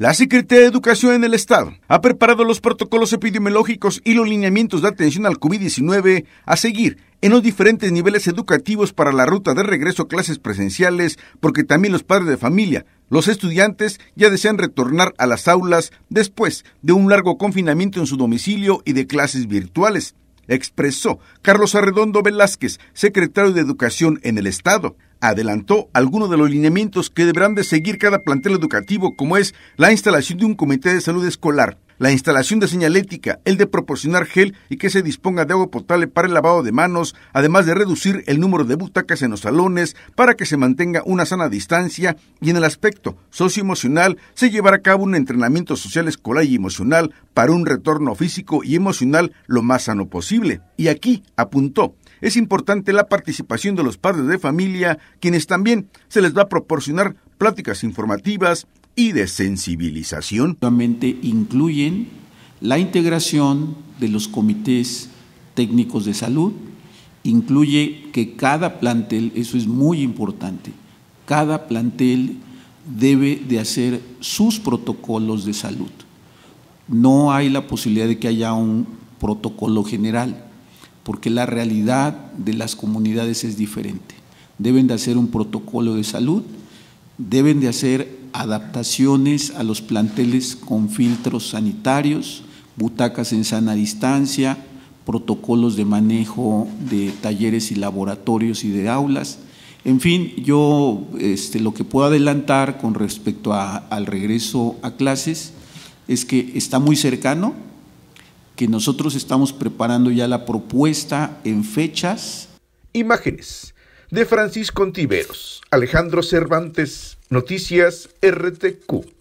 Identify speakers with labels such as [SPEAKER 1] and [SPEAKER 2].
[SPEAKER 1] La Secretaría de Educación en el Estado ha preparado los protocolos epidemiológicos y los lineamientos de atención al COVID-19 a seguir en los diferentes niveles educativos para la ruta de regreso a clases presenciales, porque también los padres de familia, los estudiantes ya desean retornar a las aulas después de un largo confinamiento en su domicilio y de clases virtuales. Expresó Carlos Arredondo Velázquez, secretario de Educación en el Estado, adelantó algunos de los lineamientos que deberán de seguir cada plantel educativo, como es la instalación de un comité de salud escolar, la instalación de señalética, el de proporcionar gel y que se disponga de agua potable para el lavado de manos, además de reducir el número de butacas en los salones para que se mantenga una sana distancia y en el aspecto socioemocional se llevará a cabo un entrenamiento social escolar y emocional para un retorno físico y emocional lo más sano posible. Y aquí apuntó, es importante la participación de los padres de familia, quienes también se les va a proporcionar pláticas informativas, y de
[SPEAKER 2] sensibilización. Incluyen la integración de los comités técnicos de salud, incluye que cada plantel, eso es muy importante, cada plantel debe de hacer sus protocolos de salud. No hay la posibilidad de que haya un protocolo general, porque la realidad de las comunidades es diferente. Deben de hacer un protocolo de salud, deben de hacer adaptaciones a los planteles con filtros sanitarios, butacas en sana distancia, protocolos de manejo de talleres y laboratorios y de aulas. En fin, yo este, lo que puedo adelantar con respecto al regreso a clases es que está muy cercano, que nosotros estamos preparando ya la propuesta en fechas. Imágenes
[SPEAKER 1] de Francisco Contiveros, Alejandro Cervantes, Noticias RTQ.